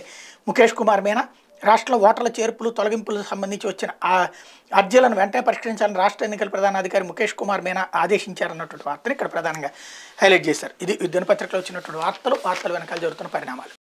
secretary Mukesh Kumar Meena రాష్ట్ర ఓటర్ల చేర్పులు తొలగింపులకు సంబంధించి వచ్చిన ఆ అర్జీలను వెంటనే పరిష్కరించాలని రాష్ట్ర ఎన్నికల ప్రధాన అధికారి ముఖేష్ కుమార్ మీనా ఆదేశించారన్నటువంటి వార్తను ఇక్కడ ప్రధానంగా హైలైట్ చేశారు ఇది దినపత్రికలో వచ్చినటువంటి వార్తలు వార్తలు వెనకాల జరుగుతున్న పరిణామాలు